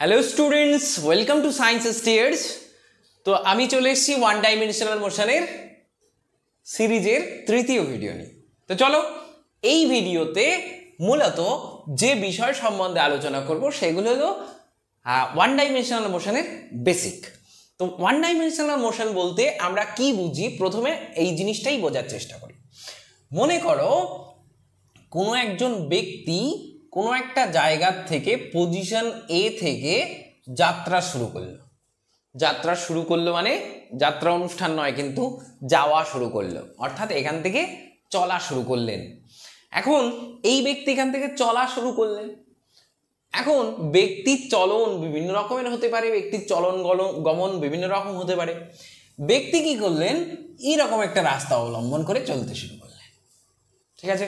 hello students welcome to Science Stairs তো আমি চলে এসেছি ওয়ান ডাইমেনশনাল মোশনের সিরিজের তৃতীয় ভিডিও নিয়ে তো চলো এই ভিডিওতে মূলত যে বিষয় সম্বন্ধে আলোচনা করব সেগুলো হলো ওয়ান ডাইমেনশনাল মোশনের বেসিক তো ওয়ান ডাইমেনশনাল মোশন বলতে আমরা কি বুঝি প্রথমে এই জিনিসটাই বোঝার চেষ্টা করি মনে করো কোনো একজন ব্যক্তি কোনো একটা জায়গার থেকে পজিশন এ থেকে যাত্রা শুরু করলো যাত্রা শুরু করলো মানে যাত্রা অনুষ্ঠান নয় কিন্তু যাওয়া শুরু করলো অর্থাৎ এখান থেকে চলা শুরু করলেন এখন এই ব্যক্তি এখান থেকে চলা শুরু করলেন এখন ব্যক্তির চলন বিভিন্ন রকমের হতে পারে ব্যক্তির চলন গমন বিভিন্ন রকম হতে পারে ব্যক্তি কি করলেন এরকম একটা রাস্তা অবলম্বন করে চলতে শুরু করলেন ঠিক আছে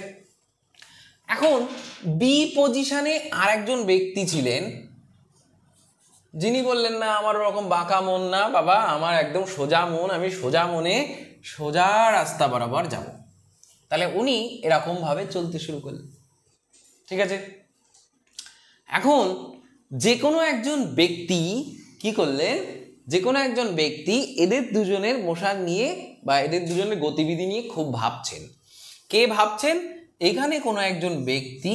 এখন বি পজিশনে আর একজন ব্যক্তি ছিলেন যিনি বললেন না আমার ওরকম বাঁকা মন না বাবা আমার একদম সোজা মন আমি সোজা মনে সোজা রাস্তা বরাবর যাব তাহলে উনি এরকমভাবে চলতে শুরু করলেন ঠিক আছে এখন যে কোনো একজন ব্যক্তি কি করলেন যে কোনো একজন ব্যক্তি এদের দুজনের মশার নিয়ে বা এদের দুজনের গতিবিধি নিয়ে খুব ভাবছেন কে ভাবছেন এখানে কোনো একজন ব্যক্তি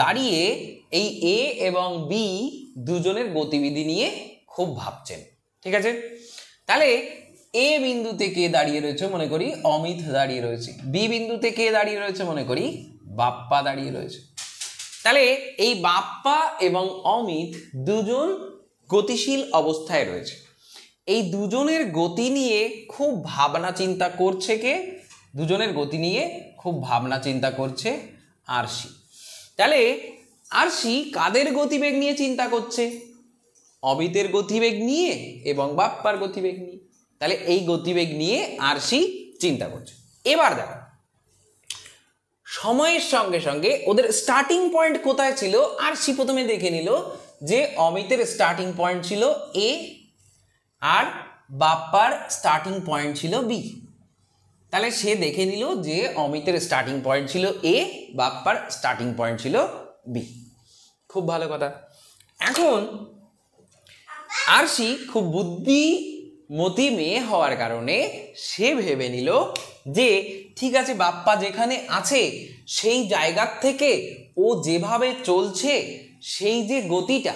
দাঁড়িয়ে এই এ এবং বি দুজনের গতিবিধি নিয়ে খুব ভাবছেন ঠিক আছে তাহলে এ বিন্দুতে কে দাঁড়িয়ে রয়েছে মনে করি অমিত দাঁড়িয়ে রয়েছে বি বিন্দুতে কে দাঁড়িয়ে রয়েছে মনে করি বাপ্পা দাঁড়িয়ে রয়েছে তাহলে এই বাপ্পা এবং অমিত দুজন গতিশীল অবস্থায় রয়েছে এই দুজনের গতি নিয়ে খুব ভাবনা চিন্তা করছে কে দুজনের গতি নিয়ে খুব ভাবনা চিন্তা করছে আরশি তাহলে আরশি কাদের গতিবেগ নিয়ে চিন্তা করছে অমিতের গতিবেগ নিয়ে এবং বাপ্পার গতিবেগ নিয়ে তাহলে এই গতিবেগ নিয়ে আরশি চিন্তা করছে এবার দেখো সময়ের সঙ্গে সঙ্গে ওদের স্টার্টিং পয়েন্ট কোথায় ছিল আরশি প্রথমে দেখে নিল যে অমিতের স্টার্টিং পয়েন্ট ছিল এ আর বাপ্পার স্টার্টিং পয়েন্ট ছিল বি তাহলে সে দেখে নিল যে অমিতের স্টার্টিং পয়েন্ট ছিল এ বাপ্পার স্টার্টিং পয়েন্ট ছিল বি খুব ভালো কথা এখন আরশি খুব বুদ্ধিমতী মেয়ে হওয়ার কারণে সে ভেবে নিল যে ঠিক আছে বাপ্পা যেখানে আছে সেই জায়গার থেকে ও যেভাবে চলছে সেই যে গতিটা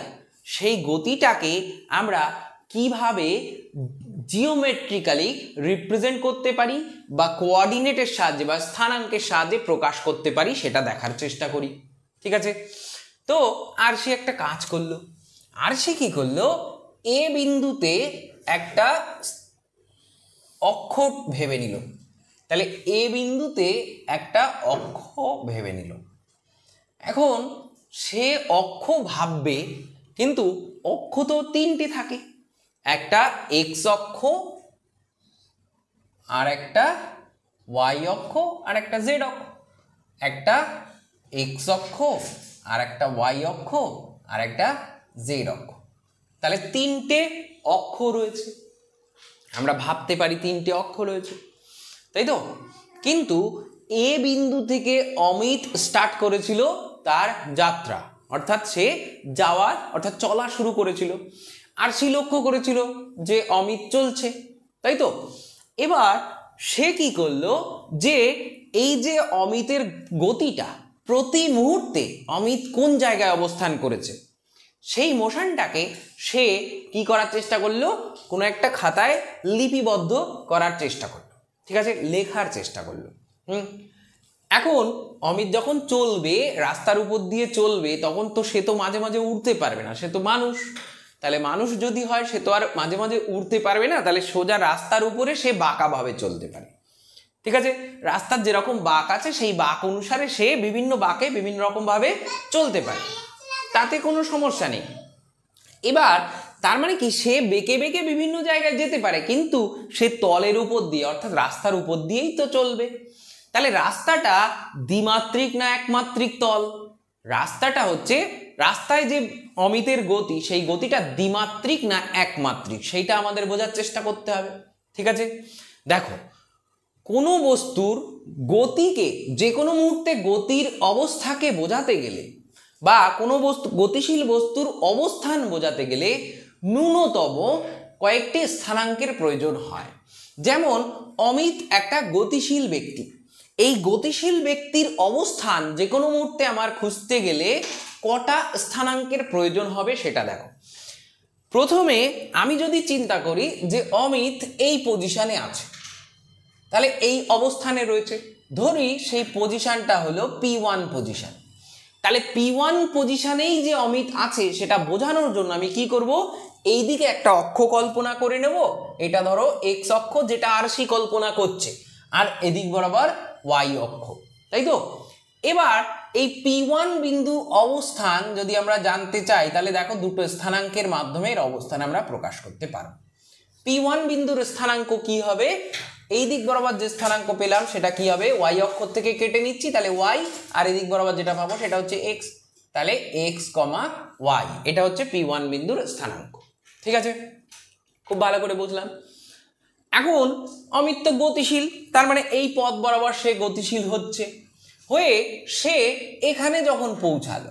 সেই গতিটাকে আমরা কিভাবে জিওমেট্রিক্যালি রিপ্রেজেন্ট করতে পারি বা কোঅর্ডিনেটের সাহায্যে বা স্থানাঙ্কের সাহায্যে প্রকাশ করতে পারি সেটা দেখার চেষ্টা করি ঠিক আছে তো আর সে একটা কাজ করলো আর সে কী করলো এ বিন্দুতে একটা অক্ষ ভেবে নিল তাহলে এ বিন্দুতে একটা অক্ষ ভেবে নিল এখন সে অক্ষ ভাববে কিন্তু অক্ষ তো তিনটে থাকে একটা এক্স অক্ষ আর একটা ওয়াই অক্ষ আর একটা জেড অক্ষ একটা এক্স অক্ষ আর একটা ওয়াই অক্ষ আর একটা জেড অক্ষ তাহলে তিনটে অক্ষ রয়েছে আমরা ভাবতে পারি তিনটে অক্ষ রয়েছে তাই তো কিন্তু এ বিন্দু থেকে অমিত স্টার্ট করেছিল তার যাত্রা অর্থাৎ সে যাওয়ার অর্থাৎ চলা শুরু করেছিল আর সে লক্ষ্য করেছিল যে অমিত চলছে তাই তো এবার সে কি করলো যে এই যে অমিতের গতিটা প্রতি মুহূর্তে অমিত কোন জায়গায় অবস্থান করেছে সেই মোশনটাকে সে কি করার চেষ্টা করলো কোনো একটা খাতায় লিপিবদ্ধ করার চেষ্টা করলো ঠিক আছে লেখার চেষ্টা করলো হুম এখন অমিত যখন চলবে রাস্তার উপর দিয়ে চলবে তখন তো সে তো মাঝে মাঝে উঠতে পারবে না সে তো মানুষ তাহলে মানুষ যদি হয় সে তো আর মাঝে মাঝে উড়তে পারবে না তাহলে সোজা রাস্তার উপরে সে বাঁকাভাবে চলতে পারে ঠিক আছে রাস্তার যেরকম বাঁক আছে সেই বাঁক অনুসারে সে বিভিন্ন বাঁকে বিভিন্ন রকমভাবে চলতে পারে তাতে কোনো সমস্যা নেই এবার তার মানে কি সে বেঁকে বেঁকে বিভিন্ন জায়গায় যেতে পারে কিন্তু সে তলের উপর দিয়ে অর্থাৎ রাস্তার উপর দিয়েই তো চলবে তাহলে রাস্তাটা দ্বিমাত্রিক না একমাত্রিক তল রাস্তাটা হচ্ছে রাস্তায় যে অমিতের গতি সেই গতিটা দ্বিমাত্রিক না একমাত্রিক সেইটা আমাদের বোঝার চেষ্টা করতে হবে ঠিক আছে দেখো কোনো বস্তুর গতিকে যে কোনো মুহূর্তে গতির অবস্থাকে বোঝাতে গেলে বা কোনো বস্তু গতিশীল বস্তুর অবস্থান বোঝাতে গেলে ন্যূনতম কয়েকটি স্থানাঙ্কের প্রয়োজন হয় যেমন অমিত একটা গতিশীল ব্যক্তি এই গতিশীল ব্যক্তির অবস্থান যে কোনো মুহূর্তে আমার খুঁজতে গেলে কটা স্থানাঙ্কের প্রয়োজন হবে সেটা দেখো প্রথমে আমি যদি চিন্তা করি যে অমিত এই পজিশানে আছে তাহলে এই অবস্থানে রয়েছে ধরি সেই পজিশানটা হলো পি ওয়ান পজিশান তাহলে পি ওয়ান পজিশানেই যে অমিত আছে সেটা বোঝানোর জন্য আমি কি করব এই দিকে একটা অক্ষ কল্পনা করে নেব এটা ধরো এক্স অক্ষ যেটা আর সি কল্পনা করছে আর এদিক বরাবর ওয়াই অক্ষ তাই তো এবার এই পি ওয়ান বিন্দু অবস্থান যদি আমরা জানতে চাই তাহলে দেখো দুটো স্থানাঙ্কের মাধ্যমে এর অবস্থান আমরা প্রকাশ করতে পারব পি ওয়ান বিন্দুর স্থানাঙ্ক কি হবে এই দিক বরাবর যে স্থানাঙ্ক পেলাম সেটা কি হবে ওয়াই অক্ষর থেকে কেটে নিচ্ছি তাহলে ওয়াই আর এদিক বরাবর যেটা পাবো সেটা হচ্ছে এক্স তাহলে এক্স কমা ওয়াই এটা হচ্ছে পি ওয়ান বিন্দুর স্থানাঙ্ক ঠিক আছে খুব ভালো করে বুঝলাম এখন অমিত্য গতিশীল তার মানে এই পথ বরাবর সে গতিশীল হচ্ছে হয়ে সে এখানে যখন পৌঁছালো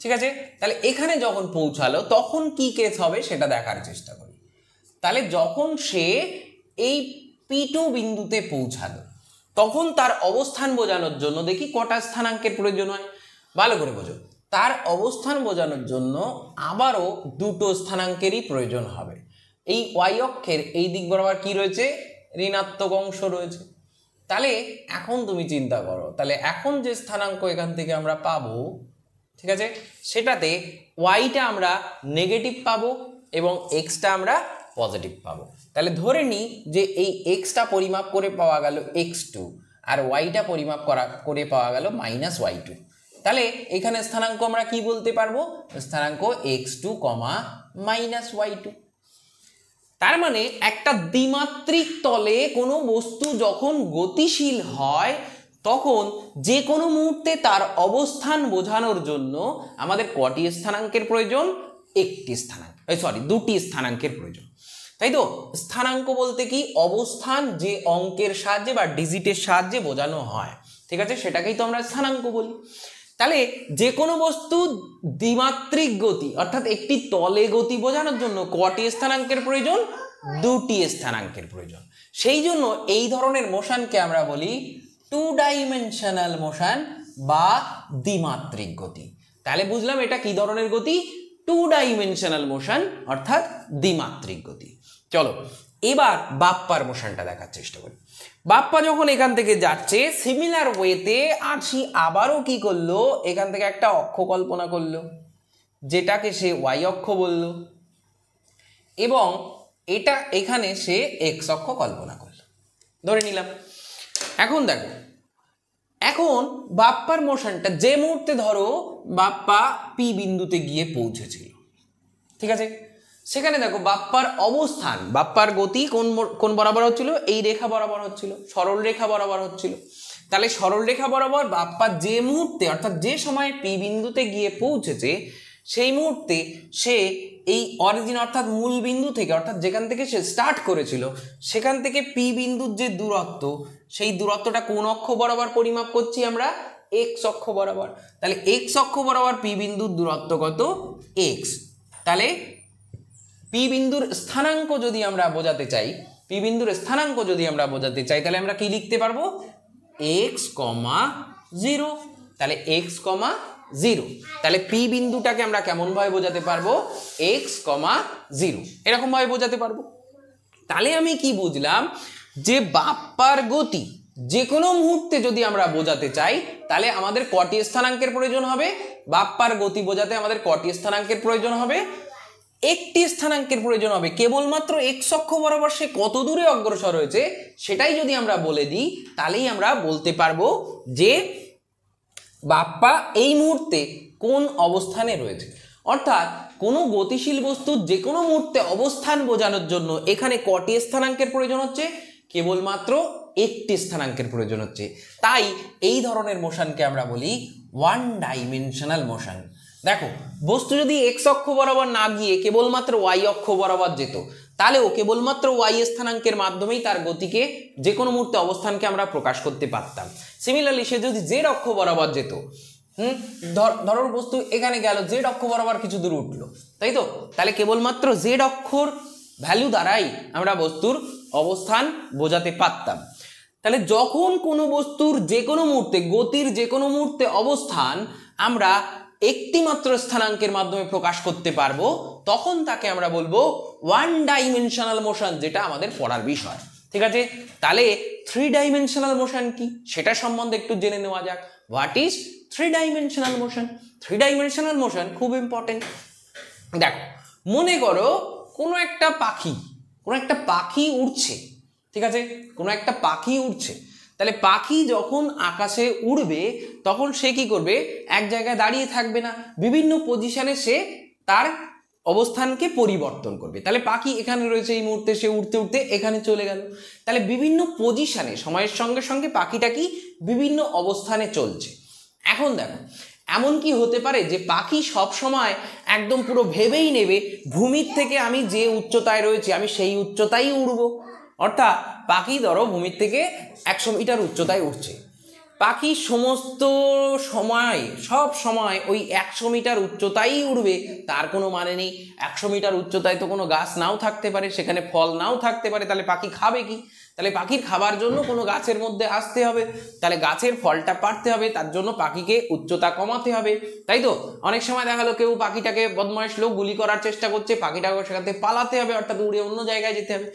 ঠিক আছে তাহলে এখানে যখন পৌঁছালো তখন কি কেস হবে সেটা দেখার চেষ্টা করি তাহলে যখন সে এই পিটু বিন্দুতে পৌঁছালো তখন তার অবস্থান বোঝানোর জন্য দেখি কটা স্থানাঙ্কের প্রয়োজন হয় ভালো করে বোঝো তার অবস্থান বোঝানোর জন্য আবারও দুটো স্থানাঙ্কেরই প্রয়োজন হবে এই ওয়াই অক্ষের এই দিক বরাবর কি রয়েছে ঋণাত্মক অংশ রয়েছে তাহলে এখন তুমি চিন্তা করো তাহলে এখন যে স্থানাঙ্ক এখান থেকে আমরা পাবো ঠিক আছে সেটাতে ওয়াইটা আমরা নেগেটিভ পাবো এবং এক্সটা আমরা পজিটিভ পাবো তাহলে ধরে নিই যে এই এক্সটা পরিমাপ করে পাওয়া গেল এক্স টু আর ওয়াইটা পরিমাপ করা করে পাওয়া গেল মাইনাস ওয়াই টু তাহলে এখানে স্থানাঙ্ক আমরা কি বলতে পারবো স্থানাঙ্ক X two comma minus Y two তার মানে একটা দ্বিমাত্রিক তলে কোনো বস্তু যখন গতিশীল হয় তখন যে কোনো মুহূর্তে তার অবস্থান বোঝানোর জন্য আমাদের কটি স্থানাঙ্কের প্রয়োজন একটি স্থানাঙ্ক সরি দুটি স্থানাঙ্কের প্রয়োজন তাই তো স্থানাঙ্ক বলতে কি অবস্থান যে অঙ্কের সাহায্যে বা ডিজিটের সাহায্যে বোঝানো হয় ঠিক আছে সেটাকেই তো আমরা স্থানাঙ্ক বলি তাহলে যে কোনো বস্তু দ্বিমাত্রিক গতি অর্থাৎ একটি তলে গতি বোঝানোর জন্য কটি স্থানাঙ্কের প্রয়োজন দুটি স্থানাঙ্কের প্রয়োজন সেই জন্য এই ধরনের মোশানকে আমরা বলি টু ডাইমেনশনাল মোশান বা দ্বিমাত্রিক গতি তাহলে বুঝলাম এটা কি ধরনের গতি টু ডাইমেনশনাল মোশান অর্থাৎ দ্বিমাত্রিক গতি চলো এবার বাপ্পার মোশানটা দেখার চেষ্টা করি বাপ্পা যখন এখান থেকে যাচ্ছে সিমিলার ওয়েতে আছি আবারও কি করলো এখান থেকে একটা অক্ষ কল্পনা করলো যেটাকে সে ওয়াই অক্ষ বলল এবং এটা এখানে সে এক্স অক্ষ কল্পনা করলো ধরে নিলাম এখন দেখো এখন বাপ্পার মোশনটা যে মুহূর্তে ধরো বাপ্পা পি বিন্দুতে গিয়ে পৌঁছেছিল ঠিক আছে সেখানে দেখো বাপ্পার অবস্থান বাপ্পার গতি কোন কোন বরাবর হচ্ছিল এই রেখা বরাবর হচ্ছিল সরল রেখা বরাবর হচ্ছিল তাহলে সরল রেখা বরাবর বাপ্পা যে মুহূর্তে অর্থাৎ যে সময়ে পি বিন্দুতে গিয়ে পৌঁছেছে সেই মুহূর্তে সে এই অরিজিন অর্থাৎ মূল বিন্দু থেকে অর্থাৎ যেখান থেকে সে স্টার্ট করেছিল সেখান থেকে পি বিন্দুর যে দূরত্ব সেই দূরত্বটা কোন অক্ষ বরাবর পরিমাপ করছি আমরা এক্স অক্ষ বরাবর তাহলে এক্স অক্ষ বরাবর পি বিন্দুর দূরত্ব কত এক্স তাহলে পি বিন্দুর স্থানাঙ্ক যদি আমরা বোঝাতে চাই পি বিন্দুর স্থানাঙ্ক যদি আমরা বোঝাতে চাই তাহলে আমরা কি লিখতে পারবো এক্স কমা জিরো তাহলে এক্স কমা জিরো তাহলে পি বিন্দুটাকে আমরা কেমনভাবে বোঝাতে পারবো এক্স কমা জিরো এরকমভাবে বোঝাতে পারবো তাহলে আমি কি বুঝলাম যে বাপ্পার গতি যে কোনো মুহূর্তে যদি আমরা বোঝাতে চাই তাহলে আমাদের কটি স্থানাঙ্কের প্রয়োজন হবে বাপ্পার গতি বোঝাতে আমাদের কটি স্থানাঙ্কের প্রয়োজন হবে একটি স্থানাঙ্কের প্রয়োজন হবে কেবলমাত্র এক্স অক্ষ বরাবর সে কত দূরে অগ্রসর হয়েছে সেটাই যদি আমরা বলে দিই তাহলেই আমরা বলতে পারবো যে বাপ্পা এই মুহূর্তে কোন অবস্থানে রয়েছে অর্থাৎ কোনো গতিশীল বস্তুর যে কোনো মুহূর্তে অবস্থান বোঝানোর জন্য এখানে কটি স্থানাঙ্কের প্রয়োজন হচ্ছে কেবলমাত্র একটি স্থানাঙ্কের প্রয়োজন হচ্ছে তাই এই ধরনের মোশানকে আমরা বলি ওয়ান ডাইমেনশনাল মোশান দেখো বস্তু যদি এক্স অক্ষ বরাবর না গিয়ে কেবলমাত্র ওয়াই অক্ষ বরাবর যেত তাহলে ও কেবলমাত্র ওয়াই স্থানাঙ্কের মাধ্যমেই তার গতিকে যে কোনো মুহূর্তে অবস্থানকে আমরা প্রকাশ করতে পারতাম সিমিলারলি সে যদি জেড অক্ষ বরাবর যেত হুম ধরো বস্তু এখানে গেল জেড অক্ষ বরাবর কিছু দূর উঠলো তাই তো তাহলে কেবলমাত্র জেড অক্ষর ভ্যালু দ্বারাই আমরা বস্তুর অবস্থান বোঝাতে পারতাম তাহলে যখন কোনো বস্তুর যে কোনো মুহূর্তে গতির যে কোনো মুহূর্তে অবস্থান আমরা একটিমাত্র স্থানাঙ্কের মাধ্যমে প্রকাশ করতে পারবো তখন তাকে আমরা বলবো ওয়ান ডাইমেনশনাল মোশন যেটা আমাদের পড়ার বিষয় ঠিক আছে তাহলে থ্রি ডাইমেনশনাল মোশন কি সেটা সম্বন্ধে একটু জেনে নেওয়া যাক what is three dimensional motion three dimensional motion খুব ইম্পর্টেন্ট দেখো মনে করো কোনো একটা পাখি কোনো একটা পাখি উড়ছে ঠিক আছে কোনো একটা পাখি উড়ছে তাহলে পাখি যখন আকাশে উড়বে তখন সে কি করবে এক জায়গায় দাঁড়িয়ে থাকবে না বিভিন্ন পজিশনে সে তার অবস্থানকে পরিবর্তন করবে তাহলে পাখি এখানে রয়েছে এই মুহূর্তে সে উঠতে উঠতে এখানে চলে গেল তাহলে বিভিন্ন পজিশানে সময়ের সঙ্গে সঙ্গে পাখিটা কি বিভিন্ন অবস্থানে চলছে এখন দেখো এমন কি হতে পারে যে পাখি সব সময় একদম পুরো ভেবেই নেবে ভূমির থেকে আমি যে উচ্চতায় রয়েছি আমি সেই উচ্চতাই উড়ব অর্থাৎ পাখি ধরো ভূমির থেকে একশো মিটার উচ্চতায় উঠছে পাখি সমস্ত সময় সব সময় ওই একশো মিটার উচ্চতাই উড়বে তার কোনো মানে নেই একশো মিটার উচ্চতায় তো কোনো গাছ নাও থাকতে পারে সেখানে ফল নাও থাকতে পারে তাহলে পাখি খাবে কি তাহলে পাখির খাবার জন্য কোনো গাছের মধ্যে আসতে হবে তাহলে গাছের ফলটা পাড়তে হবে তার জন্য পাখিকে উচ্চতা কমাতে হবে তাই তো অনেক সময় দেখা গেলো কেউ পাখিটাকে বদমাইশ লোক গুলি করার চেষ্টা করছে পাখিটাকে সেখান থেকে পালাতে হবে অর্থাৎ উড়ে অন্য জায়গায় যেতে হবে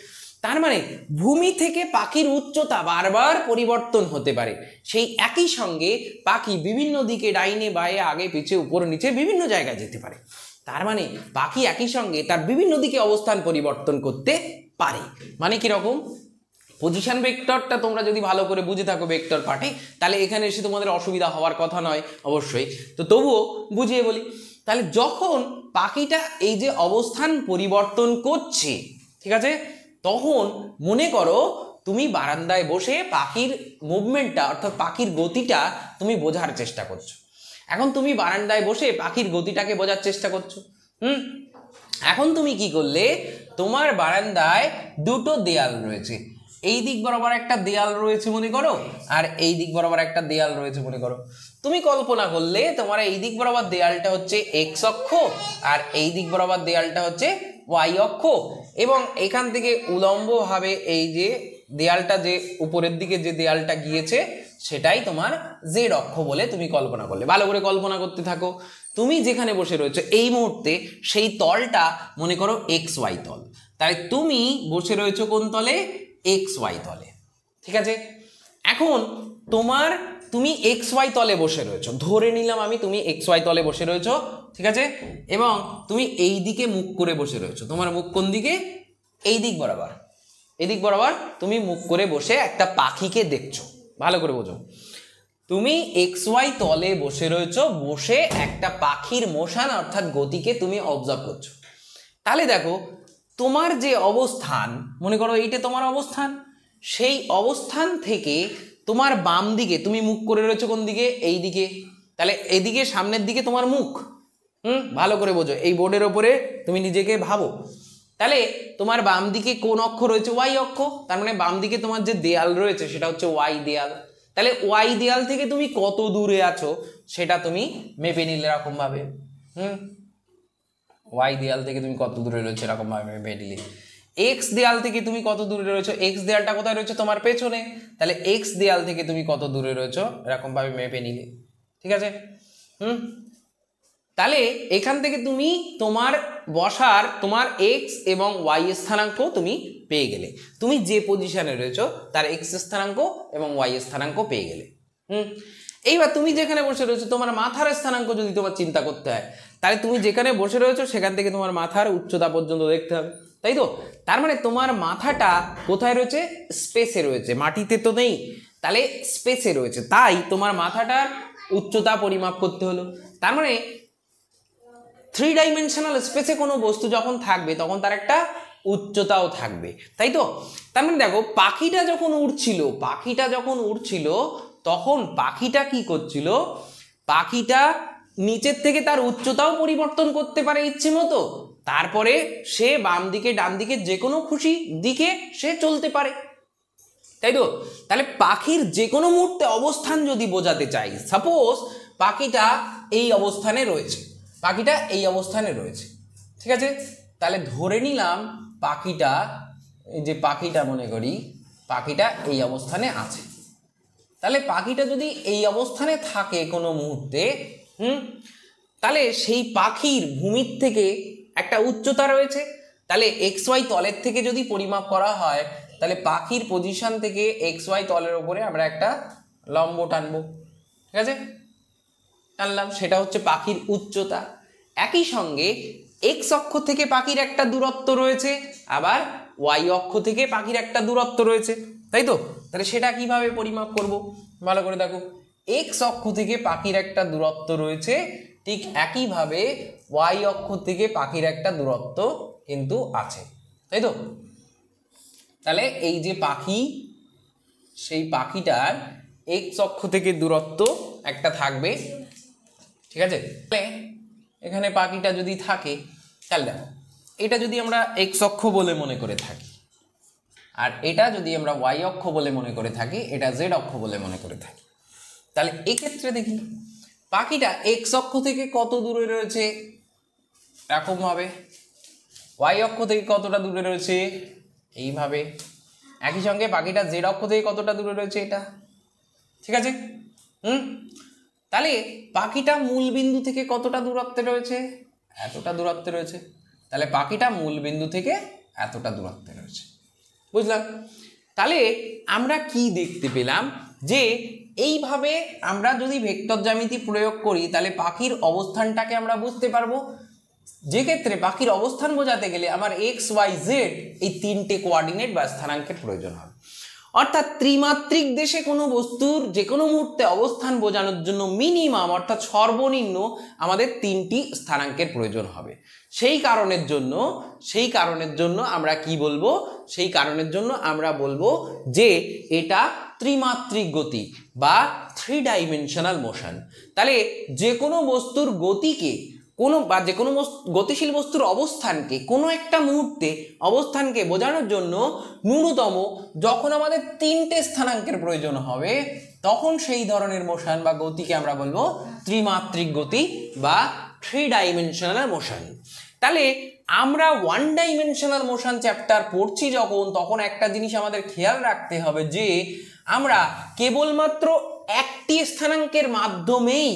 তার মানে ভূমি থেকে পাখির উচ্চতা বারবার পরিবর্তন হতে পারে সেই একই সঙ্গে পাখি বিভিন্ন দিকে ডাইনে বায়ে আগে পিছে উপর নিচে বিভিন্ন জায়গায় যেতে পারে তার মানে পাখি একই সঙ্গে তার বিভিন্ন দিকে অবস্থান পরিবর্তন করতে পারে মানে কীরকম পজিশন ভেক্টরটা তোমরা যদি ভালো করে বুঝে থাকো ভেক্টর পার্টে তাহলে এখানে এসে তোমাদের অসুবিধা হওয়ার কথা নয় অবশ্যই তো তবুও বুঝিয়ে বলি তাহলে যখন পাখিটা এই যে অবস্থান পরিবর্তন করছে ঠিক আছে তখন মনে করো তুমি বারান্দায় বসে পাখির মুভমেন্টটা অর্থাৎ পাখির গতিটা তুমি বোঝার চেষ্টা করছো এখন তুমি বারান্দায় বসে পাখির গতিটাকে বোঝার চেষ্টা করছো হুম এখন তুমি কি করলে তোমার বারান্দায় দুটো দেয়াল রয়েছে এই দিক বরাবর একটা দেয়াল রয়েছে মনে করো আর এই দিক বরাবর একটা দেয়াল রয়েছে মনে করো তুমি কল্পনা করলে তোমার এই দিক বরাবর দেয়ালটা হচ্ছে এক্স অক্ষ আর এই দিক বরাবর দেয়ালটা হচ্ছে ওয়াই অক্ষ এবং এখান থেকে উলম্বভাবে এই যে দেয়ালটা যে উপরের দিকে যে দেয়ালটা গিয়েছে সেটাই তোমার জেড অক্ষ বলে তুমি কল্পনা করলে ভালো করে কল্পনা করতে থাকো তুমি যেখানে বসে রয়েছে এই মুহূর্তে সেই তলটা মনে করো এক্স ওয়াই তল তাই তুমি বসে রয়েছো কোন তলে এক্স ওয়াই তলে ঠিক আছে এখন তোমার তুমি এক্স ওয়াই তলে বসে রয়েছো ধরে নিলাম আমি তুমি এক্স ওয়াই তলে বসে রয়েছো ঠিক আছে এবং তুমি এই দিকে মুখ করে বসে রয়েছো তোমার মুখ কোন দিকে এই দিক বরাবর এদিক বরাবর তুমি মুখ করে বসে একটা পাখিকে দেখছো ভালো করে বোঝো তুমি এক্স ওয়াই তলে বসে রয়েছো বসে একটা পাখির মোশান অর্থাৎ গতিকে তুমি অবজার্ভ করছো তাহলে দেখো তোমার যে অবস্থান মনে করো এইটা তোমার অবস্থান সেই অবস্থান থেকে তোমার বাম দিকে তুমি মুখ করে রয়েছো কোন দিকে এই দিকে তাহলে এদিকে সামনের দিকে তোমার মুখ হুম ভালো করে বোঝো এই বোর্ডের ওপরে তুমি নিজেকে ভাবো তাহলে তোমার বাম দিকে কোন অক্ষ রয়েছে ওয়াই অক্ষ তার মানে বাম দিকে তোমার যে দেয়াল রয়েছে সেটা হচ্ছে ওয়াই দেয়াল তাহলে ওয়াই দেয়াল থেকে তুমি কত দূরে আছো সেটা তুমি মেপে নিলে এরকমভাবে হুম ওয়াই দেয়াল থেকে তুমি কত দূরে রয়েছে এরকমভাবে মেপে নিলে এক্স দেয়াল থেকে তুমি কত দূরে রয়েছো এক্স দেয়ালটা কোথায় রয়েছে তোমার পেছনে তাহলে এক্স দেয়াল থেকে তুমি কত দূরে রয়েছো এরকমভাবে মেপে নিলে ঠিক আছে হুম তাহলে এখান থেকে তুমি তোমার বসার তোমার এক্স এবং ওয়াই স্থানাঙ্ক তুমি পেয়ে গেলে তুমি যে পজিশানে রয়েছো তার এক্স স্থানাঙ্ক এবং ওয়াই স্থানাঙ্ক পেয়ে গেলে হুম এইবার তুমি যেখানে বসে রয়েছো তোমার মাথার স্থানাঙ্ক যদি তোমার চিন্তা করতে হয় তাহলে তুমি যেখানে বসে রয়েছো সেখান থেকে তোমার মাথার উচ্চতা পর্যন্ত দেখতে হবে তাই তো তার মানে তোমার মাথাটা কোথায় রয়েছে স্পেসে রয়েছে মাটিতে তো নেই তাহলে স্পেসে রয়েছে তাই তোমার মাথাটার উচ্চতা পরিমাপ করতে হলো তার মানে থ্রি ডাইমেনশনাল স্পেসে কোনো বস্তু যখন থাকবে তখন তার একটা উচ্চতাও থাকবে তাই তো তার মানে দেখো পাখিটা যখন উড়ছিল পাখিটা যখন উড়ছিল তখন পাখিটা কি করছিল পাখিটা নিচের থেকে তার উচ্চতাও পরিবর্তন করতে পারে ইচ্ছে মতো তারপরে সে বাম দিকে ডান দিকে যে কোনো খুশি দিকে সে চলতে পারে তাই তো তাহলে পাখির যে কোনো মুহূর্তে অবস্থান যদি বোঝাতে চাই সাপোজ পাখিটা এই অবস্থানে রয়েছে পাখিটা এই অবস্থানে রয়েছে ঠিক আছে তাহলে ধরে নিলাম পাখিটা যে পাখিটা মনে করি পাখিটা এই অবস্থানে আছে তাহলে পাখিটা যদি এই অবস্থানে থাকে কোনো মুহূর্তে হুম তাহলে সেই পাখির ভূমির থেকে একটা উচ্চতা রয়েছে তাহলে এক্স ওয়াই তলের থেকে যদি পরিমাপ করা হয় তাহলে পাখির পজিশন থেকে এক্স ওয়াই তলের ওপরে আমরা একটা লম্ব টানবো ঠিক আছে টানলাম সেটা হচ্ছে পাখির উচ্চতা একই সঙ্গে এক্স অক্ষ থেকে পাখির একটা দূরত্ব রয়েছে আবার ওয়াই অক্ষ থেকে পাখির একটা দূরত্ব রয়েছে তাই তো তাহলে সেটা কিভাবে পরিমাপ করব ভালো করে দেখো এক্স অক্ষ থেকে পাখির একটা দূরত্ব রয়েছে ঠিক একইভাবে ওয়াই অক্ষ থেকে পাখির একটা দূরত্ব কিন্তু আছে তাই তো তাহলে এই যে পাখি সেই পাখিটার এক্স অক্ষ থেকে দূরত্ব একটা থাকবে ঠিক আছে তাহলে এখানে পাখিটা যদি থাকে তাহলে দেখো এটা যদি আমরা এক্স অক্ষ বলে মনে করে থাকি আর এটা যদি আমরা ওয়াই অক্ষ বলে মনে করে থাকি এটা জেড অক্ষ বলে মনে করে থাকি তাহলে এক্ষেত্রে দেখি পাখিটা এক্স অক্ষ থেকে কত দূরে রয়েছে এরকমভাবে ওয়াই অক্ষ থেকে কতটা দূরে রয়েছে এইভাবে একই সঙ্গে পাখিটা জেড অক্ষ থেকে কতটা দূরে রয়েছে এটা ঠিক আছে হুম তাহলে পাখিটা মূল বিন্দু থেকে কতটা দূরত্বে রয়েছে এতটা দূরত্বে রয়েছে তাহলে পাখিটা মূল বিন্দু থেকে এতটা দূরত্বে রয়েছে বুঝলাম তাহলে আমরা কি দেখতে পেলাম যে এইভাবে আমরা যদি ভেক্টর জ্যামিতি প্রয়োগ করি তাহলে পাখির অবস্থানটাকে আমরা বুঝতে পারবো যে ক্ষেত্রে পাখির অবস্থান বোঝাতে গেলে আমার এক্স ওয়াই জেড এই তিনটে কোয়ার্ডিনেট বা স্থানাঙ্কের প্রয়োজন হবে অর্থাৎ ত্রিমাত্রিক দেশে কোনো বস্তুর যে কোনো মুহূর্তে অবস্থান বোঝানোর জন্য মিনিমাম অর্থাৎ সর্বনিম্ন আমাদের তিনটি স্থানাঙ্কের প্রয়োজন হবে সেই কারণের জন্য সেই কারণের জন্য আমরা কি বলবো সেই কারণের জন্য আমরা বলবো যে এটা ত্রিমাত্রিক গতি বা থ্রি ডাইমেনশনাল মোশন তাহলে যে কোনো বস্তুর গতিকে কোনো বা যে কোনো গতিশীল বস্তুর অবস্থানকে কোনো একটা মুহূর্তে অবস্থানকে বোঝানোর জন্য ন্যূনতম যখন আমাদের তিনটে স্থানাঙ্কের প্রয়োজন হবে তখন সেই ধরনের মোশন বা গতিকে আমরা বলবো ত্রিমাত্রিক গতি বা থ্রি ডাইমেনশনাল মোশন তাহলে আমরা ওয়ান ডাইমেনশনাল মোশন চ্যাপ্টার পড়ছি যখন তখন একটা জিনিস আমাদের খেয়াল রাখতে হবে যে আমরা কেবলমাত্র একটি স্থানাঙ্কের মাধ্যমেই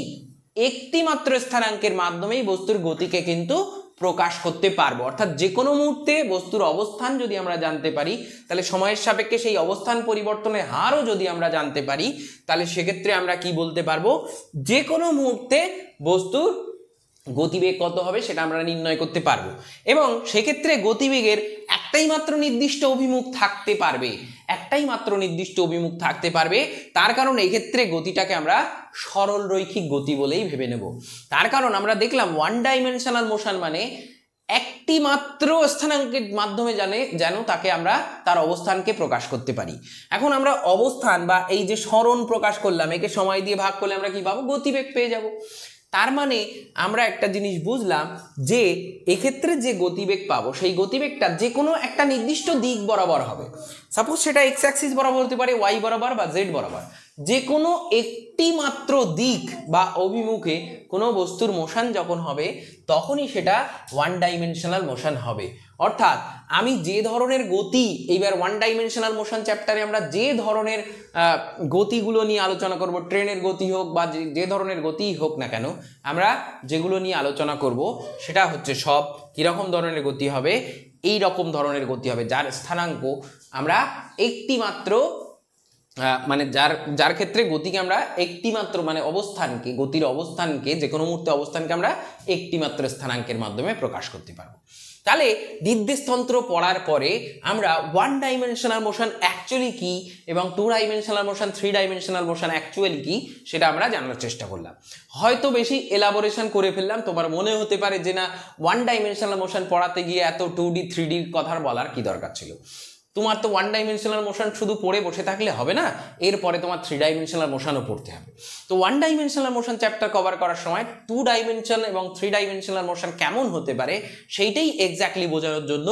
একটি মাত্র স্থানাঙ্কের মাধ্যমেই বস্তুর গতিকে কিন্তু প্রকাশ করতে পারবো অর্থাৎ যে কোনো মুহূর্তে বস্তুর অবস্থান যদি আমরা জানতে পারি তাহলে সময়ের সাপেক্ষে সেই অবস্থান পরিবর্তনের হারও যদি আমরা জানতে পারি তাহলে সেক্ষেত্রে আমরা কি বলতে পারবো যে কোনো মুহূর্তে বস্তুর গতিবেগ কত হবে সেটা আমরা নির্ণয় করতে পারবো এবং সেক্ষেত্রে গতিবেগের একটাই মাত্র নির্দিষ্ট অভিমুখ থাকতে পারবে একটাই মাত্র নির্দিষ্ট অভিমুখ থাকতে পারবে তার কারণ এই ক্ষেত্রে গতিটাকে আমরা সরল রৈখিক গতি বলেই ভেবে নেব তার কারণ আমরা দেখলাম ওয়ান ডাইমেনশনাল মোশন মানে একটি মাত্র স্থানাঙ্কের মাধ্যমে জানে যেন তাকে আমরা তার অবস্থানকে প্রকাশ করতে পারি এখন আমরা অবস্থান বা এই যে স্মরণ প্রকাশ করলাম একে সময় দিয়ে ভাগ করলে আমরা কি পাবো গতিবেগ পেয়ে যাব তার মানে আমরা একটা জিনিস বুঝলাম যে এক্ষেত্রে যে গতিবেগ পাবো সেই গতিবেগটা যে কোনো একটা নির্দিষ্ট দিক বরাবর হবে সাপোজ সেটা এক্স অ্যাক্সিস বরাবর হতে পারে ওয়াই বরাবর বা জেড বরাবর যে কোনো একটি মাত্র দিক বা অভিমুখে কোনো বস্তুর মোশন যখন হবে তখনই সেটা ওয়ান ডাইমেনশনাল মোশন হবে অর্থাৎ আমি যে ধরনের গতি এইবার ওয়ান ডাইমেনশনাল মোশন চ্যাপ্টারে আমরা যে ধরনের গতিগুলো নিয়ে আলোচনা করব ট্রেনের গতি হোক বা যে ধরনের গতিই হোক না কেন আমরা যেগুলো নিয়ে আলোচনা করব সেটা হচ্ছে সব কীরকম ধরনের গতি হবে এই রকম ধরনের গতি হবে যার স্থানাঙ্ক আমরা একটি মাত্র মানে যার যার ক্ষেত্রে গতিকে আমরা একটিমাত্র মানে অবস্থানকে গতির অবস্থানকে যে কোনো মুহূর্তে অবস্থানকে আমরা একটিমাত্র স্থানাঙ্কের মাধ্যমে প্রকাশ করতে পারবো তাহলে নির্দেশতন্ত্র পড়ার পরে আমরা ওয়ান ডাইমেনশনাল মোশন অ্যাকচুয়ালি কি এবং two dimensional motion three dimensional motion actually কি সেটা আমরা জানার চেষ্টা করলাম হয়তো বেশি এলাবোরেশন করে ফেললাম তোমার মনে হতে পারে যে না ওয়ান ডাইমেনশনাল মোশন পড়াতে গিয়ে এত টু ডি থ্রি ডির কথার বলার কি দরকার ছিল তোমার তো ওয়ান ডাইমেনশনাল মোশন শুধু পড়ে বসে থাকলে হবে না এরপরে তোমার থ্রি ডাইমেনশনাল মোশনও পড়তে হবে তো one dimensional motion chapter cover করার সময় টু ডাইমেনশন এবং থ্রি ডাইমেনশনাল মোশন কেমন হতে পারে সেইটাই এক্স্যাক্টলি বোঝানোর জন্য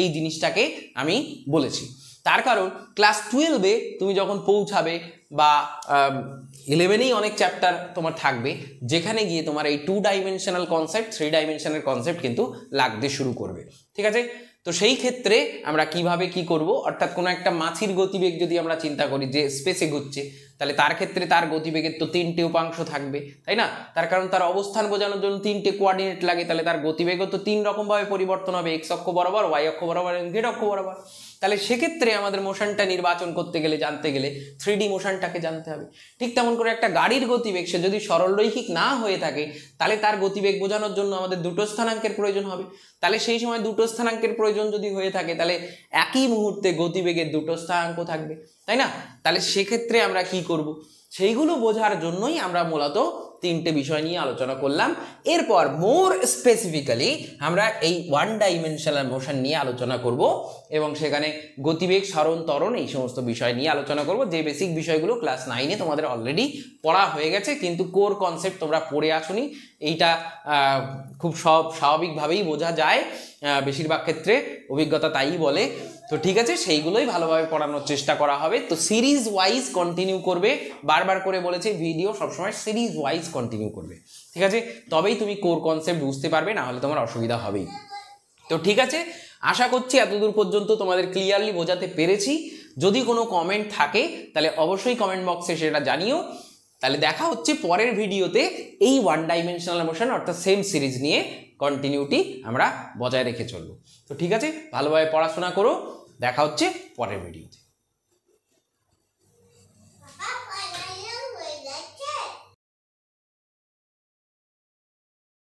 এই জিনিসটাকে আমি বলেছি তার কারণ ক্লাস টুয়েলভে তুমি যখন পৌঁছাবে বা ইলেভেনেই অনেক চ্যাপ্টার তোমার থাকবে যেখানে গিয়ে তোমার এই টু ডাইমেনশনাল কনসেপ্ট থ্রি ডাইমেনশনের কনসেপ্ট কিন্তু লাগতে শুরু করবে ঠিক আছে তো সেই ক্ষেত্রে আমরা কিভাবে কি করব অর্থাৎ কোনো একটা মাছির গতিবেগ যদি আমরা চিন্তা করি যে স্পেসে ঘুরছে তাহলে তার ক্ষেত্রে তার গতিবেগের তো তিনটে উপাংশ থাকবে তাই না তার কারণ তার অবস্থান বোঝানোর জন্য তিনটে কোয়ার্ডিনেট লাগে তাহলে তার গতিবেগও তো তিন রকমভাবে পরিবর্তন হবে এক্স অক্ষ বরাবর ওয়াই অক্ষ বরাবর এবং জেড অক্ষ বরাবর তাহলে সেক্ষেত্রে আমাদের মোশনটা নির্বাচন করতে গেলে জানতে গেলে থ্রি মোশনটাকে জানতে হবে ঠিক তেমন করে একটা গাড়ির গতিবেগ সে যদি সরলরৈখিক না হয়ে থাকে তাহলে তার গতিবেগ বোঝানোর জন্য আমাদের দুটো স্থানাঙ্কের প্রয়োজন হবে তাহলে সেই সময় দুটো স্থানাঙ্কের প্রয়োজন যদি হয়ে থাকে তাহলে একই মুহূর্তে গতিবেগের দুটো স্থানাঙ্ক থাকবে তাই না তাহলে সেক্ষেত্রে আমরা কি করব সেইগুলো বোঝার জন্যই আমরা মূলত তিনটে বিষয় নিয়ে আলোচনা করলাম এরপর মোর স্পেসিফিক্যালি আমরা এই ওয়ান ডাইমেনশনাল মোশন নিয়ে আলোচনা করব এবং সেখানে গতিবেগ সরণ তরণ এই সমস্ত বিষয় নিয়ে আলোচনা করব যে বেসিক বিষয়গুলো ক্লাস নাইনে তোমাদের অলরেডি পড়া হয়ে গেছে কিন্তু কোর কনসেপ্ট তোমরা পড়ে আসনি এইটা খুব সব স্বাভাবিকভাবেই বোঝা যায় বেশিরভাগ ক্ষেত্রে অভিজ্ঞতা তাই বলে তো ঠিক আছে সেইগুলোই ভালোভাবে পড়ানোর চেষ্টা করা হবে তো সিরিজ ওয়াইজ কন্টিনিউ করবে বারবার করে বলেছি ভিডিও সবসময় সিরিজ ওয়াইজ কন্টিনিউ করবে ঠিক আছে তবেই তুমি কোর কনসেপ্ট বুঝতে পারবে না হলে তোমার অসুবিধা হবেই তো ঠিক আছে আশা করছি এতদূর পর্যন্ত তোমাদের ক্লিয়ারলি বোঝাতে পেরেছি যদি কোনো কমেন্ট থাকে তাহলে অবশ্যই কমেন্ট বক্সে সেটা জানিও তাহলে দেখা হচ্ছে পরের ভিডিওতে এই ওয়ান ডাইমেনশনাল মোশন অর্থাৎ সেম সিরিজ নিয়ে কন্টিনিউটি আমরা বজায় রেখে চলব তো ঠিক আছে ভালোভাবে পড়াশোনা করো দেখা হচ্ছে পরের ভিডিওতে